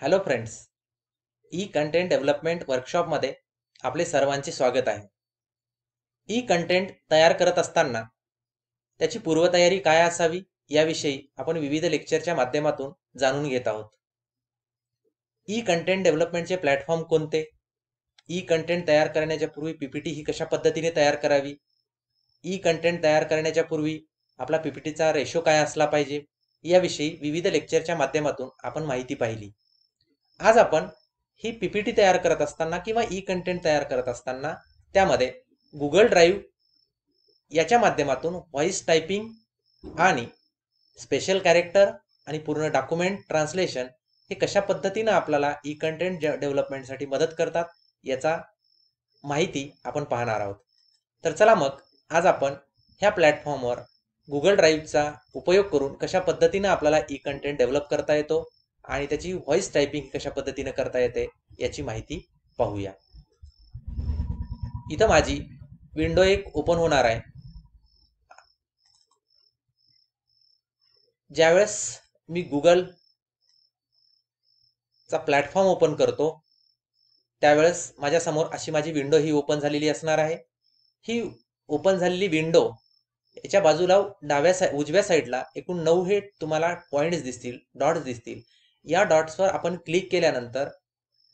hello friends e content development वर्कशॉपमध्ये आपले सर्वांचे स्वागत आहे ई कंटेंट तयार करत असताना त्याची पूर्वतयारी काय असावी याविषयी आपण विविध लेक्चरच्या माध्यमातून जाणून घेत आहोत ई कंटेंट डेव्हलपमेंटचे प्लॅटफॉर्म कोणते ई कंटेंट तयार करण्याच्या पूर्वी पीपीटी ही कशा पद्धतीने तयार करावी ई कंटेंट तयार करण्याच्या पूर्वी आपला पीपीटीचा रेशो काय असला पाहिजे याविषयी विविध लेक्चरच्या माध्यमातून आपण माहिती पाहिली आज आपण ही पीपीटी तयार करत असताना किंवा ई कंटेंट तयार करत असताना त्यामध्ये गुगल ड्राईव्ह याच्या माध्यमातून व्हॉइस टायपिंग आणि स्पेशल कॅरेक्टर आणि पूर्ण डॉक्युमेंट ट्रान्सलेशन हे कशा पद्धतीनं आपल्याला ई कंटेंट डेव्हलपमेंटसाठी मदत करतात याचा माहिती आपण पाहणार आहोत तर चला मग आज आपण ह्या प्लॅटफॉर्मवर गुगल ड्राईव्हचा उपयोग करून कशा पद्धतीनं आपल्याला ई कंटेंट डेव्हलप करता येतो आणि त्याची व्हॉइस टायपिंग कशा पद्धतीने करता येते याची माहिती पाहूया इथं माझी विंडो एक ओपन होणार आहे ज्यावेळेस मी गुगल चा प्लॅटफॉर्म ओपन करतो त्यावेळेस माझ्यासमोर अशी माझी विंडो ही ओपन झालेली असणार आहे ही ओपन झालेली विंडो याच्या बाजूला डाव्या सा उजव्या साईडला एकूण नऊ हे तुम्हाला पॉईंट्स दिसतील डॉट्स दिसतील या डॉट्सवर आपण क्लिक केल्यानंतर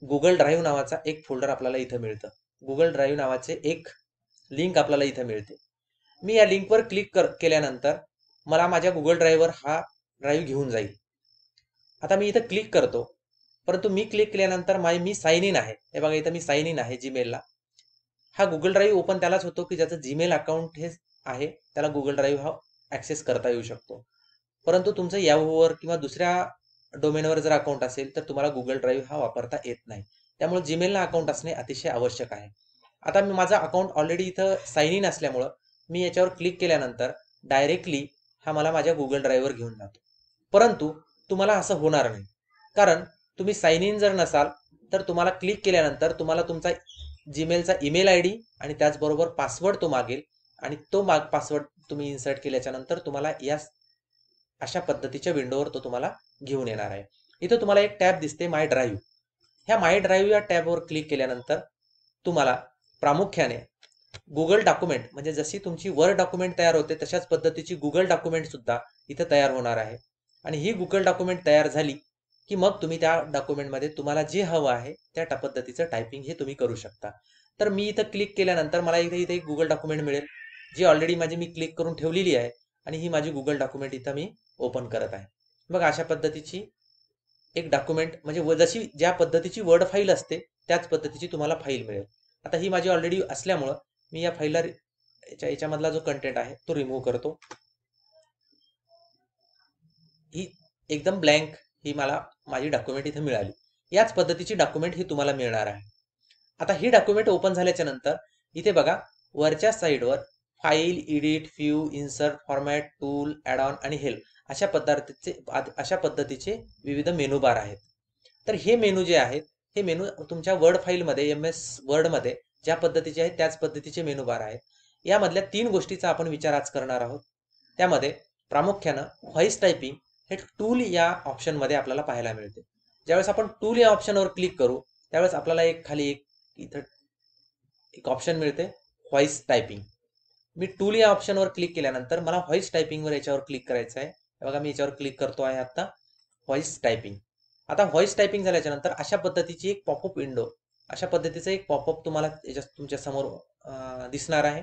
गुगल ड्राईव्ह नावाचा एक फोल्डर आपल्याला इथं मिळतं गुगल ड्राईव्ह नावाचे एक लिंक आपल्याला इथं मिळते मी या लिंकवर क्लिक कर केल्यानंतर मला माझ्या गुगल ड्राईव्हवर हा ड्राईव्ह घेऊन जाईल आता मी इथं क्लिक करतो परंतु मी क्लिक केल्यानंतर माझे मी साईन इन आहे हे बघा इथं मी साईन इन आहे जीमेलला हा गुगल ड्राईव्ह ओपन त्यालाच होतो की ज्याचं जीमेल अकाउंट हे आहे त्याला गुगल ड्राईव्ह हा ॲक्सेस करता येऊ शकतो परंतु तुमचं यावर किंवा दुसऱ्या डोमेनवर जर अकाउंट असेल तर तुम्हाला गुगल ड्राईव्ह हा वापरता येत नाही त्यामुळे जीमेलला अकाउंट असणे अतिशय आवश्यक आहे आता मी माझा अकाउंट ऑलरेडी इथं साईन इन असल्यामुळं मी याच्यावर क्लिक केल्यानंतर डायरेक्टली हा मला माझ्या गुगल ड्राईव्हवर घेऊन जातो परंतु तुम्हाला असं होणार नाही कारण तुम्ही साईन इन जर नसाल तर तुम्हाला क्लिक केल्यानंतर तुम्हाला तुमचा जीमेलचा ईमेल आयडी डी आणि त्याचबरोबर पासवर्ड तो मागेल आणि तो माग पासवर्ड तुम्ही इन्सर्ट केल्याच्या नंतर तुम्हाला या अशा पद्धतीच्या विंडोवर तो तुम्हाला घेऊन येणार आहे इथं तुम्हाला एक टॅब दिसते माय ड्राईव्ह ह्या माय ड्राईव्ह या टॅबवर क्लिक केल्यानंतर तुम्हाला प्रामुख्याने गुगल डॉक्युमेंट म्हणजे जशी तुमची वर डॉक्युमेंट तयार होते तशाच पद्धतीची गुगल डॉक्युमेंट सुद्धा इथं तयार होणार आहे आणि ही गुगल डॉक्युमेंट तयार झाली की मग तुम्ही त्या डॉक्युमेंटमध्ये तुम्हाला जे हवं आहे त्या पद्धतीचं टायपिंग हे तुम्ही करू शकता तर मी इथं क्लिक केल्यानंतर मला इथे इथे एक गुगल डॉक्युमेंट मिळेल जी ऑलरेडी माझी मी क्लिक करून ठेवलेली आहे आणि ही माझी गुगल डॉक्युमेंट इथं मी ओपन करत आहे मग अशा पद्धतीची एक डॉक्युमेंट म्हणजे जशी ज्या पद्धतीची वर्ड फाईल असते त्याच पद्धतीची तुम्हाला फाईल मिळेल आता ही माझी ऑलरेडी असल्यामुळं मी या फाईलला याच्या याच्यामधला जो कंटेंट आहे तो रिमूव्ह करतो ही एकदम ब्लँक ही मला माझी डॉक्युमेंट इथे मिळाली याच पद्धतीची डॉक्युमेंट ही तुम्हाला मिळणार आहे आता ही डॉक्युमेंट ओपन झाल्याच्या नंतर इथे बघा वरच्या साईडवर file edit view insert format tool add on आणि हेल्प अशा पदार्थाचे अशा पद्धतीचे विविध मेनू बार आहेत तर हे मेनू जे आहेत हे मेनू तुमच्या वर्ड फाईलमध्ये एम एस वर्डमध्ये ज्या पद्धतीचे आहेत त्याच पद्धतीचे मेनू बार आहेत यामधल्या तीन गोष्टीचा आपण विचार आज करणार आहोत त्यामध्ये प्रामुख्यानं व्हॉइस टायपिंग हे टूल या ऑप्शनमध्ये आपल्याला पाहायला मिळते ज्यावेळेस आपण टूल या ऑप्शनवर क्लिक करू त्यावेळेस आपल्याला एक खाली एक इथं एक ऑप्शन मिळते व्हॉइस टायपिंग मी टूल या ऑप्शनवर क्लिक केल्यानंतर मला व्हॉइस टायपिंगवर याच्यावर क्लिक करायचं आहे बघा मी याच्यावर क्लिक करतो आहे आता व्हॉइस टायपिंग आता व्हॉइस टायपिंग झाल्याच्यानंतर अशा पद्धतीची एक पॉपअप विंडो अशा पद्धतीचं एक पॉपअप तुम्हाला याच्या तुमच्या समोर दिसणार आहे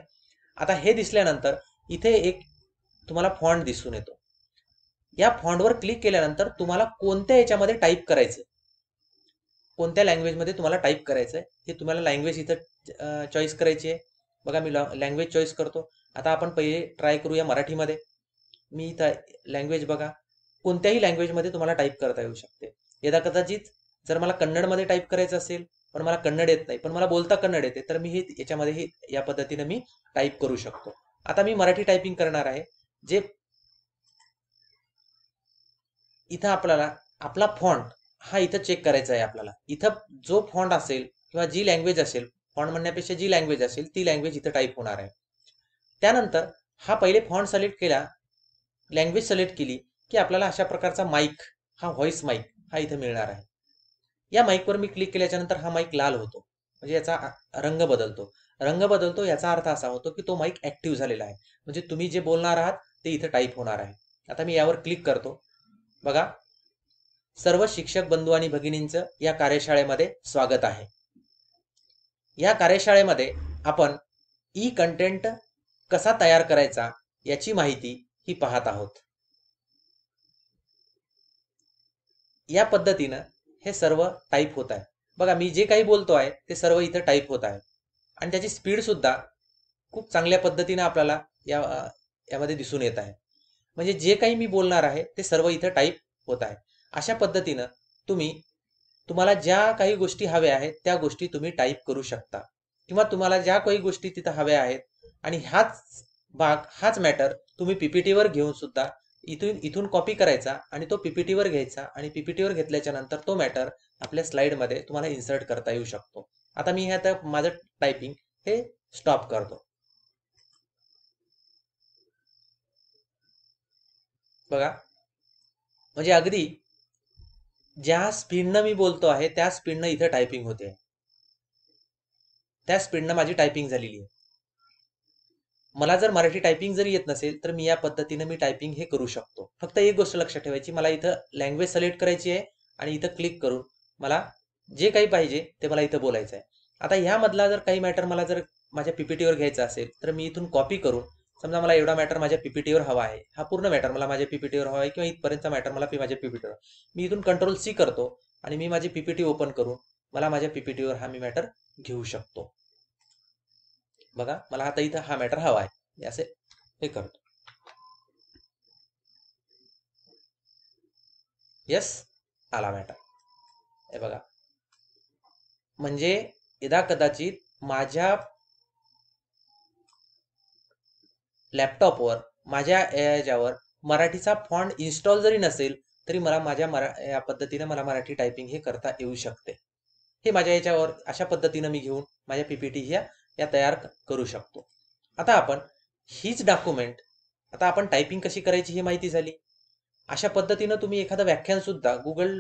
आता हे दिसल्यानंतर इथे एक तुम्हाला फॉन्ट दिसून येतो या फॉन्टवर क्लिक केल्यानंतर तुम्हाला कोणत्या याच्यामध्ये टाईप करायचं कोणत्या लँग्वेजमध्ये तुम्हाला टाईप करायचं हे तुम्हाला लँग्वेज इथं चॉईस करायची आहे बघा मी लँग्वेज चॉईस करतो आता आपण पहिले ट्राय करूया मराठीमध्ये मी इथं लँग्वेज बघा कोणत्याही लँग्वेजमध्ये तुम्हाला टाईप करता येऊ शकते यदा कदाचित जर मला कन्नडमध्ये टाईप करायचं असेल पण मला कन्नड येत नाही पण मला बोलता कन्नड येते तर मी हे याच्यामध्ये या पद्धतीने मी टाईप करू शकतो आता मी मराठी टायपिंग करणार आहे जे इथं आपल्याला आपला फॉन्ट हा इथं चेक करायचा आहे आपल्याला इथं जो फॉन्ट असेल किंवा जी लँग्वेज असेल फॉन्ट म्हणण्यापेक्षा जी लँग्वेज असेल ती लँग्वेज इथं टाईप होणार आहे त्यानंतर हा पहिले फॉन्ट सिलेक्ट केला लँग्वेज सिलेक्ट केली की आपल्याला अशा प्रकारचा माईक हा व्हॉइस माईक हा इथं मिळणार आहे या माईकवर मी क्लिक केल्याच्यानंतर हा माईक लाल होतो म्हणजे याचा रंग बदलतो रंग बदलतो याचा अर्थ असा होतो की तो माईक ऍक्टिव्ह झालेला आहे म्हणजे तुम्ही जे बोलणार आहात ते इथं टाईप होणार आहे आता मी यावर क्लिक करतो बघा सर्व शिक्षक बंधू आणि भगिनींचं या कार्यशाळेमध्ये स्वागत आहे या कार्यशाळेमध्ये आपण ई कंटेंट कसा तयार करायचा याची माहिती ही पाहत आहोत या पद्धतीनं हे सर्व टाईप होत आहे बघा मी जे काही बोलतो आहे ते सर्व इथं टाईप होत आहे आणि त्याची स्पीड सुद्धा खूप चांगल्या पद्धतीने आपल्याला या यामध्ये दिसून येत आहे म्हणजे जे काही मी बोलणार आहे ते सर्व इथं टाईप होत आहे अशा पद्धतीनं तुम्ही तुम्हाला ज्या काही गोष्टी हव्या आहेत त्या गोष्टी तुम्ही टाईप करू शकता किंवा तुम्हाला ज्या काही गोष्टी तिथं हव्या आहेत आणि ह्याच भाग हाच मॅटर तुम्ही पीपीटीवर घेऊन सुद्धा इथून इथून कॉपी करायचा आणि तो पीपीटीवर घ्यायचा आणि पीपीटीवर घेतल्याच्या नंतर तो मॅटर आपल्या मध्ये तुम्हाला इन्सर्ट करता येऊ शकतो आता मी हे आता माझं टायपिंग हे स्टॉप करतो बघा म्हणजे अगदी ज्या स्पीडनं मी बोलतो आहे त्या स्पीडनं इथं टायपिंग होते त्या स्पीडनं माझी टायपिंग झालेली आहे मला जर मराठी टायपिंग जरी येत नसेल तर मी या पद्धतीने मी टायपिंग हे करू शकतो फक्त एक गोष्ट लक्षात ठेवायची मला इथं लँग्वेज सिलेक्ट करायची आहे आणि इथं क्लिक करून मला जे काही पाहिजे ते मला इथं बोलायचं आहे आता ह्यामधला जर काही मॅटर मला जर माझ्या पीपीटीवर घ्यायचा असेल तर मी इथून कॉपी करून समजा मला एवढा मॅटर माझ्या पीपीटीवर हवा आहे हा पूर्ण मॅटर मला माझ्या पीपीटीवर हवा आहे किंवा इथपर्यंतचा मॅटर मला माझ्या पीपीटीवर मी इथून कंट्रोल सी करतो आणि मी माझी पीपीटी ओपन करून मला माझ्या पीपीटीवर हा मी मॅटर घेऊ शकतो बघा मला आता इथं हा मॅटर हवा आहे असे हे करतो यस आला मॅटर हे बघा म्हणजे यदा कदाचित माझ्या लॅपटॉपवर माझ्या याच्यावर मराठीचा फॉन्ट इन्स्टॉल जरी नसेल तरी मला माझ्या मरा या पद्धतीने मला मराठी टायपिंग हे करता येऊ शकते हे माझ्या याच्यावर अशा पद्धतीनं मी घेऊन माझ्या पीपीटी ह्या या तयार करू शकतो आता आपण हीच डॉक्युमेंट आता आपण टायपिंग कशी करायची ही माहिती झाली अशा पद्धतीनं तुम्ही एखादं व्याख्यान सुद्धा गुगल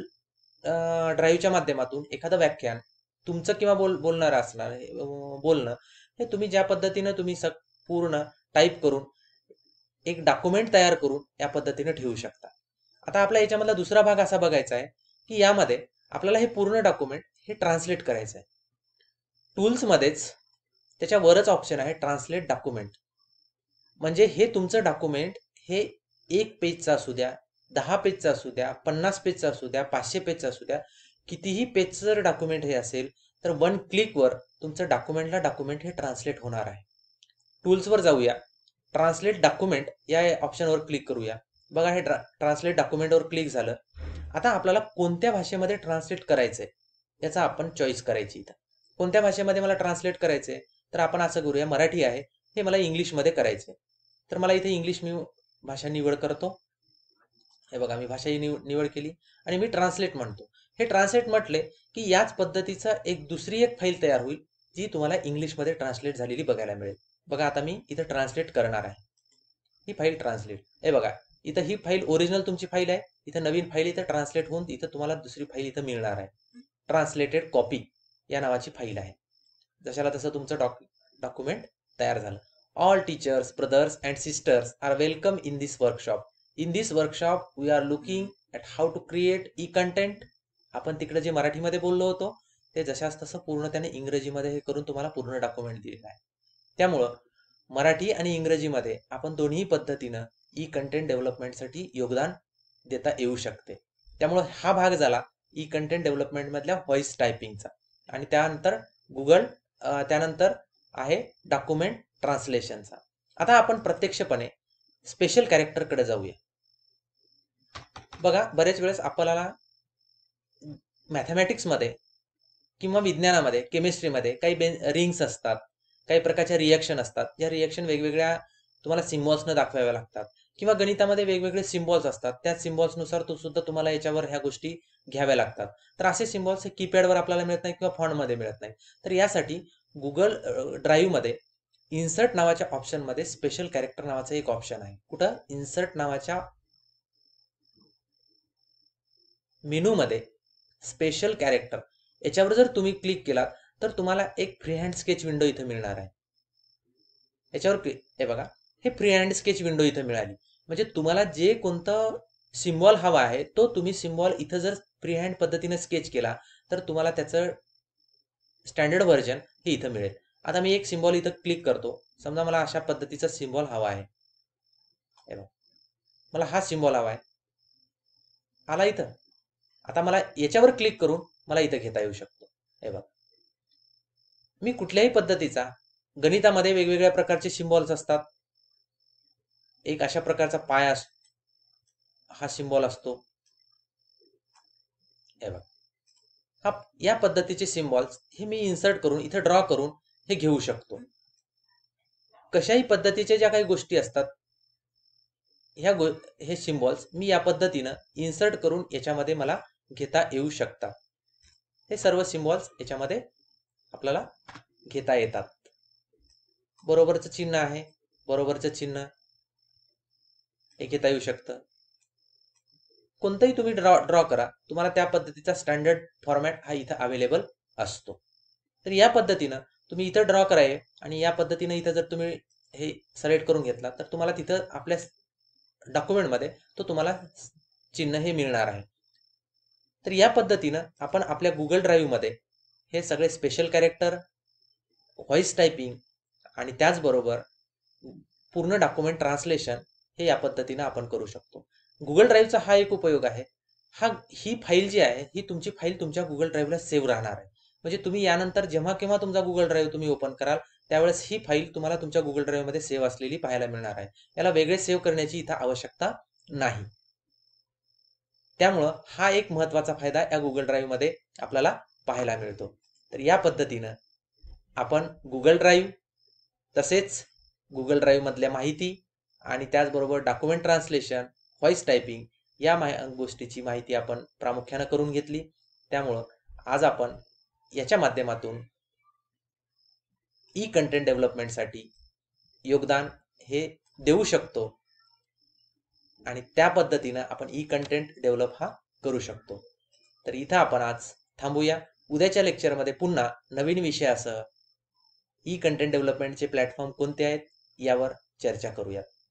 ड्राईव्हच्या माध्यमातून एखादं व्याख्यान तुमचं किंवा बोल बोलणार असणार बोलणं हे तुम्ही ज्या पद्धतीनं तुम्ही स पूर्ण टाईप करून एक डॉक्युमेंट तयार करून या पद्धतीने ठेवू शकता आता आपला याच्यामधला दुसरा भाग असा बघायचा आहे की यामध्ये आपल्याला हे पूर्ण डॉक्युमेंट हे ट्रान्सलेट करायचं आहे टूल्समध्येच त्याच्यावरच ऑप्शन आहे ट्रान्सलेट डॉक्युमेंट म्हणजे हे तुमचं डॉक्युमेंट हे एक पेजचं असू द्या दहा पेजचं असू द्या पन्नास पेजचं असू द्या पाचशे पेजचं असू द्या कितीही पेजचं जर डॉक्युमेंट हे असेल तर वन क्लिकवर तुमचं डॉक्युमेंटला डॉक्युमेंट हे ट्रान्सलेट होणार आहे टूल्सवर जाऊया ट्रान्सलेट डॉक्युमेंट या ऑप्शनवर क्लिक करूया बघा हे ट्रान्सलेट डॉक्युमेंटवर क्लिक झालं आता आपल्याला कोणत्या भाषेमध्ये ट्रान्सलेट करायचं आहे याचा आपण चॉईस करायची इथं कोणत्या भाषेमध्ये मला ट्रान्सलेट करायचं आहे तर आपण असं करूया मराठी आहे हे मला इंग्लिशमध्ये करायचं तर मला इथे इंग्लिश मी भाषा निवड करतो हे बघा मी भाषा ही निव निवड केली आणि मी ट्रान्सलेट म्हणतो हे ट्रान्सलेट म्हटले की याच पद्धतीचा एक दुसरी एक फाईल तयार होईल जी तुम्हाला इंग्लिशमध्ये ट्रान्सलेट झालेली बघायला मिळेल बघा आता मी इथं ट्रान्सलेट करणार आहे ही फाईल ट्रान्सलेट हे बघा इथं ही फाईल ओरिजिनल तुमची फाईल आहे इथं नवीन फाईल इथं ट्रान्सलेट होऊन इथं तुम्हाला दुसरी फाईल इथं मिळणार आहे ट्रान्सलेटेड कॉपी या नावाची फाईल आहे जशाला तसं तुमचं डॉक डॉक्युमेंट तयार झालं all teachers brothers and sisters are welcome in this workshop in this workshop we are looking at how to create e content आपण तिकडे जे मराठीमध्ये बोललो होतो ते जशाच तसं पूर्ण त्याने इंग्रजीमध्ये हे करून तुम्हाला पूर्ण डॉक्युमेंट दिलेलं आहे त्यामुळं मराठी आणि इंग्रजीमध्ये आपण दोन्ही पद्धतीनं ई कंटेंट डेव्हलपमेंटसाठी योगदान देता येऊ शकते त्यामुळं हा भाग झाला ई कंटेंट डेव्हलपमेंटमधल्या व्हॉइस टायपिंगचा आणि त्यानंतर गुगल त्यानंतर आहे डॉक्युमेंट ट्रान्सलेशनचा आता आपण प्रत्यक्षपणे स्पेशल कॅरेक्टरकडे जाऊया बघा बरेच वेळेस आपल्याला मॅथमॅटिक्समध्ये किंवा विज्ञानामध्ये केमिस्ट्रीमध्ये काही बे रिंग्स असतात काही प्रकारच्या रिॲक्शन असतात या रिॲक्शन वेगवेगळ्या तुम्हाला सिम्बॉल्सनं दाखवाव्या लागतात किंवा गणितामध्ये वेगवेगळे सिम्बॉल्स असतात त्या सिम्बॉल्सनुसार तो सुद्धा तुम्हाला याच्यावर ह्या गोष्टी घ्याव्या लागतात तर असे सिम्बॉल्स हे कीपॅडवर आपल्याला मिळत नाही किंवा फॉन्टमध्ये मिळत नाही तर यासाठी गुगल ड्राईव्हमध्ये इन्सर्ट नावाच्या ऑप्शनमध्ये स्पेशल कॅरेक्टर नावाचं एक ऑप्शन आहे कुठं इन्सर्ट नावाच्या मेनूमध्ये स्पेशल कॅरेक्टर याच्यावर जर तुम्ही क्लिक केलात तर तुम्हाला एक फ्री हँड स्केच विंडो इथे मिळणार आहे याच्यावर क्लिक हे बघा हे फ्री हँड स्केच विंडो इथं मिळाली म्हणजे तुम्हाला जे कोणतं सिम्बॉल हवा आहे तो तुम्ही सिम्बॉल इथं जर फ्री हँड पद्धतीने स्केच केला तर तुम्हाला त्याचं स्टँडर्ड व्हर्जन हे इथं मिळेल आता मी एक सिम्बॉल इथं क्लिक करतो समजा मला अशा पद्धतीचा सिम्बॉल हवा आहे मला हा सिम्बॉल हवा आहे आला इथं आता मला याच्यावर क्लिक करून मला इथं घेता येऊ शकतो हे बघ मी कुठल्याही पद्धतीचा गणितामध्ये वेगवेगळ्या प्रकारचे सिम्बॉल्स असतात एक अशा प्रकारचा पाय हा सिम्बॉल असतो हे हा या पद्धतीचे सिम्बॉल्स हे मी इन्सर्ट करून इथे ड्रॉ करून हे घेऊ शकतो कशाही पद्धतीच्या ज्या काही गोष्टी असतात ह्या गो हे सिम्बॉल्स मी या पद्धतीनं इन्सर्ट करून याच्यामध्ये मला घेता येऊ शकतात हे सर्व सिम्बॉल्स याच्यामध्ये आपल्याला घेता येतात बरोबरचं चिन्ह आहे बरोबरचं चिन्ह हे घेता येऊ शकतं कोणतंही तुम्ही ड्रॉ ड्रॉ करा तुम्हाला त्या पद्धतीचा स्टँडर्ड फॉर्मॅट हा इथं अवेलेबल असतो तर या पद्धतीनं तुम्ही इथं ड्रॉ कराय आणि या पद्धतीनं इथं जर तुम्ही हे सलेक्ट करून घेतला तर तुम्हाला तिथं आपल्या डॉक्युमेंटमध्ये तो तुम्हाला चिन्ह हे मिळणार आहे तर या पद्धतीनं आपण आपल्या गुगल ड्राईव्हमध्ये हे सगळे स्पेशल कॅरेक्टर व्हॉइस टायपिंग आणि त्याचबरोबर पूर्ण डॉक्युमेंट ट्रान्सलेशन हे या पद्धतीने आपण करू शकतो गुगल ड्राईव्हचा हा एक उपयोग आहे हा ही फाईल जी आहे ही तुमची फाईल तुमच्या गुगल ड्राईव्हला सेव्ह राहणार आहे म्हणजे तुम्ही यानंतर जेव्हा केव्हा तुमचा गुगल ड्राईव्ह तुम्ही ओपन कराल त्यावेळेस ही फाईल तुम्हाला तुमच्या गुगल ड्राईव्हमध्ये सेव्ह असलेली पाहायला मिळणार आहे याला वेगळे सेव्ह करण्याची इथं आवश्यकता नाही त्यामुळं हा एक महत्वाचा फायदा या गुगल ड्राईव्हमध्ये आपल्याला पाहायला मिळतो तर या पद्धतीनं आपण गुगल ड्राईव्ह तसेच गुगल ड्राईव्हमधल्या माहिती आणि त्याचबरोबर डॉक्युमेंट ट्रान्सलेशन व्हॉइस टायपिंग या मा गोष्टीची माहिती आपण प्रामुख्यानं करून घेतली त्यामुळं आज आपण याच्या माध्यमातून ई कंटेंट डेव्हलपमेंटसाठी योगदान हे देऊ शकतो आणि त्या पद्धतीनं आपण ई कंटेंट डेव्हलप हा करू शकतो तर इथं आपण आज थांबूया उद्याच्या लेक्चरमध्ये पुन्हा नवीन विषयासह ई कंटेंट डेव्हलपमेंटचे प्लॅटफॉर्म कोणते आहेत यावर चर्चा करूयात